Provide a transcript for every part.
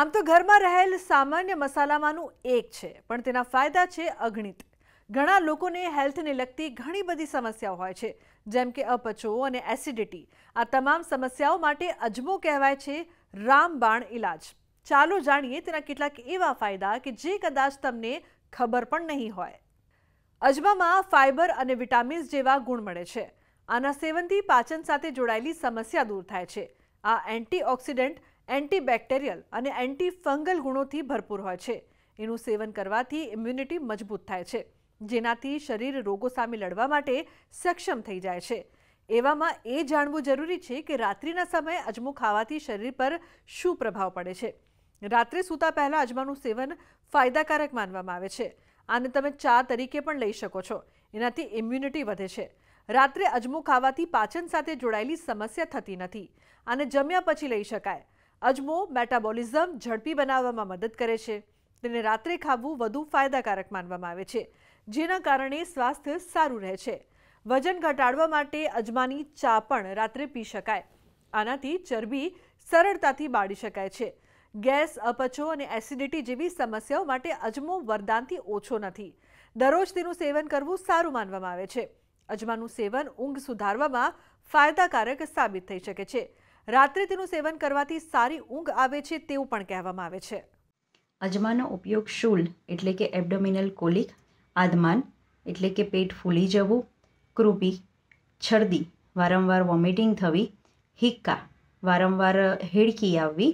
આમ તો ઘરમાં રહેલ સામાન્ય મસાલામાંનું એક છે પણ તેના ફાયદા છે અગણિત ઘણા લોકોને હેલ્થને લગતી ઘણી બધી સમસ્યાઓ હોય છે જેમ કે અપચો અને એસિડિટી આ તમામ સમસ્યાઓ માટે અજમો કહેવાય છે રામબાણ ઇલાજ ચાલો જાણીએ તેના કેટલાક એવા ફાયદા કે જે કદાચ તમને ખબર પણ નહીં હોય અજમામાં ફાઇબર અને વિટામિન્સ જેવા ગુણ મળે છે આના સેવનથી પાચન સાથે જોડાયેલી સમસ્યા દૂર થાય છે આ એન્ટીઓક્સિડન્ટ એન્ટીબેક્ટેરિયલ અને એન્ટીફંગલ ગુણોથી ભરપૂર હોય છે એનું સેવન કરવાથી ઇમ્યુનિટી મજબૂત થાય છે જેનાથી શરીર રોગો સામે લડવા માટે સક્ષમ થઈ જાય છે એવામાં એ જાણવું જરૂરી છે કે રાત્રિના સમયે અજમો ખાવાથી શરીર પર શું પ્રભાવ પડે છે રાત્રે સૂતા પહેલાં અજમાનું સેવન ફાયદાકારક માનવામાં આવે છે આને તમે ચા તરીકે પણ લઈ શકો છો એનાથી ઇમ્યુનિટી વધે છે રાત્રે અજમો ખાવાથી પાચન સાથે જોડાયેલી સમસ્યા થતી નથી આને જમ્યા પછી લઈ શકાય અજમો મેટાબોલિઝમ ઝડપી બનાવવામાં મદદ કરે છે તેને રાત્રે ખાવું વધુ ફાયદાકારક માનવામાં આવે છે જેના કારણે સ્વાસ્થ્ય સારું રહે છે વજન ઘટાડવા માટે અજમાની ચા પણ રાત્રે પી શકાય આનાથી ચરબી સરળતાથી બાળી શકાય છે ગેસ અપચો અને એસિડિટી જેવી સમસ્યાઓ માટે અજમો વરદાનથી ઓછો નથી દરરોજ તેનું સેવન કરવું સારું માનવામાં આવે છે અજમાનું સેવન ઊંઘ સુધારવામાં ફાયદાકારક સાબિત થઈ શકે છે રાત્રે તેનું સેવન કરવાથી સારી ઊંઘ આવે છે તેવું પણ કહેવામાં આવે છે અજમાનો ઉપયોગ શૂલ એટલે કે એબડોમિનલ કોલિક આદમાન એટલે કે પેટ ફૂલી જવું કૃપી છરદી વારંવાર વોમિટિંગ થવી હિક્કા વારંવાર હેડકી આવવી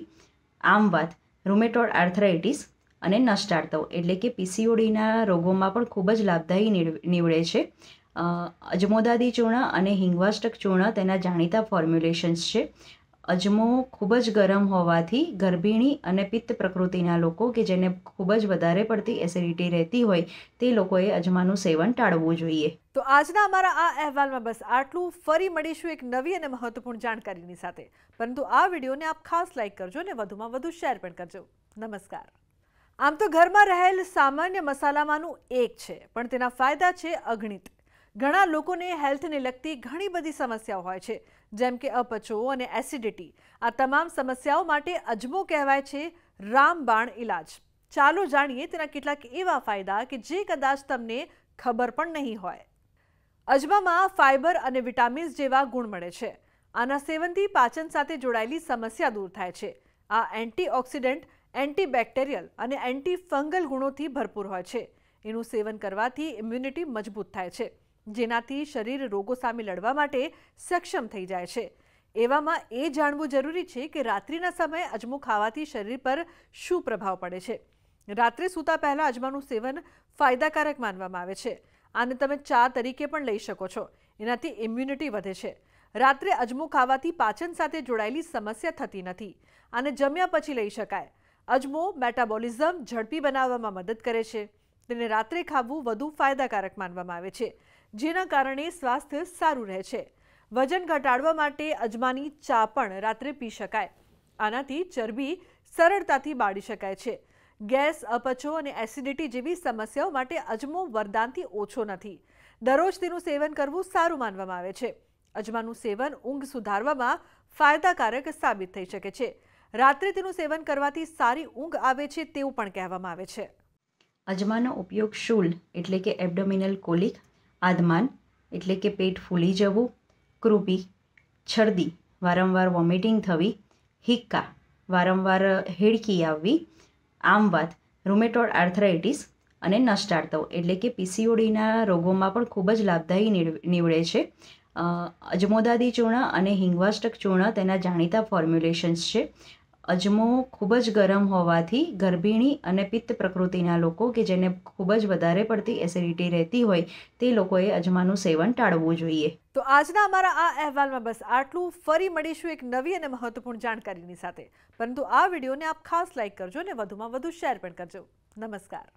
આમવાત રૂમેટોડ આર્થરાઇટિસ અને નષ્ટાળતવ એટલે કે પીસીઓડીના રોગોમાં પણ ખૂબ જ લાભદાયી નીવડે છે અજમો દાદી ચૂણા અને હિંગવાષ્ટક ચૂણા તેના જાણીતા ફોર્મ્યુલેશન્સ છે અજમો ખૂબ જ ગરમ હોવાથી ગર્ભિણી અને પિત્ત પ્રકૃતિના લોકો કે જેને ખૂબ જ વધારે પડતી એસિડિટી રહેતી હોય તે લોકોએ અજમાનું સેવન ટાળવું જોઈએ તો આજના અમારા આ અહેવાલમાં બસ આટલું ફરી મળીશું એક નવી અને મહત્વપૂર્ણ જાણકારીની સાથે પરંતુ આ વિડીયોને આપ ખાસ લાઇક કરજો અને વધુમાં વધુ શેર પણ કરજો નમસ્કાર આમ તો ઘરમાં રહેલ સામાન્ય મસાલામાંનું એક છે પણ તેના ફાયદા છે અગણિત ઘણા લોકોને હેલ્થને લગતી ઘણી બધી સમસ્યાઓ હોય છે જેમ કે અપચો અને એસિડિટી આ તમામ સમસ્યાઓ માટે અજમો કહેવાય છે રામબાણ ઇલાજ ચાલો જાણીએ તેના કેટલાક એવા ફાયદા કે જે કદાચ તમને ખબર પણ નહીં હોય અજમામાં ફાઇબર અને વિટામિન્સ જેવા ગુણ મળે છે આના સેવનથી પાચન સાથે જોડાયેલી સમસ્યા દૂર થાય છે આ એન્ટીઓક્સિડન્ટ એન્ટીબેક્ટેરિયલ અને એન્ટી ફંગલ ગુણોથી ભરપૂર હોય છે એનું સેવન કરવાથી ઇમ્યુનિટી મજબૂત થાય છે જેનાથી શરીર રોગો સામે લડવા માટે સક્ષમ થઈ જાય છે એવામાં એ જાણવું જરૂરી છે કે રાત્રિના સમયે અજમો ખાવાથી શરીર પર શું પ્રભાવ પડે છે રાત્રે સૂતા પહેલાં અજમાનું સેવન ફાયદાકારક માનવામાં આવે છે આને તમે ચા તરીકે પણ લઈ શકો છો એનાથી ઇમ્યુનિટી વધે છે રાત્રે અજમો ખાવાથી પાચન સાથે જોડાયેલી સમસ્યા થતી નથી આને જમ્યા પછી લઈ શકાય અજમો મેટાબોલિઝમ ઝડપી બનાવવામાં મદદ કરે છે તેને રાત્રે ખાવું વધુ ફાયદાકારક માનવામાં આવે છે જેના કારણે સ્વાસ્થ્ય સારું રહે છે વજન ઘટાડવા માટે અજમાની ચા પણ રાત્રે પી શકાય આનાથી ચરબી સરળતાથી બાળી શકાય છે ગેસ અપચો અને એસિડિટી જેવી સમસ્યાઓ માટે અજમો વરદાનથી ઓછો નથી દરરોજ તેનું સેવન કરવું સારું માનવામાં આવે છે અજમાનું સેવન ઊંઘ સુધારવામાં ફાયદાકારક સાબિત થઈ શકે છે રાત્રે તેનું સેવન કરવાથી સારી ઊંઘ આવે છે તેવું પણ કહેવામાં આવે છે અજમાનો ઉપયોગ શૂલ એટલે કે એબડોમિનલ કોલિક આદમાન એટલે કે પેટ ફૂલી જવું કૃપી છરદી વારંવાર વોમિટિંગ થવી હિક્કા વારંવાર હેડકી આવવી આમવાત રૂમેટોડ આર્થરાઇટિસ અને નષ્ટાળતવ એટલે કે પીસીઓડીના રોગોમાં પણ ખૂબ જ લાભદાયી નીવડે છે અજમોદાદી ચૂર્ણ અને હિંગવાષ્ટક ચૂર્ણ તેના જાણીતા ફોર્મ્યુલેશન્સ છે અજમો ખૂબ જ ગરમ હોવાથી ગર્ભિણી અને પિત્ત પ્રકૃતિના લોકો કે જેને ખૂબ જ વધારે પડતી એસિડિટી રહેતી હોય તે લોકોએ અજમાનું સેવન ટાળવું જોઈએ તો આજના અમારા આ અહેવાલમાં બસ આટલું ફરી મળીશું એક નવી અને મહત્વપૂર્ણ જાણકારીની સાથે પરંતુ આ વિડીયોને આપ ખાસ લાઇક કરજો અને વધુમાં વધુ શેર પણ કરજો નમસ્કાર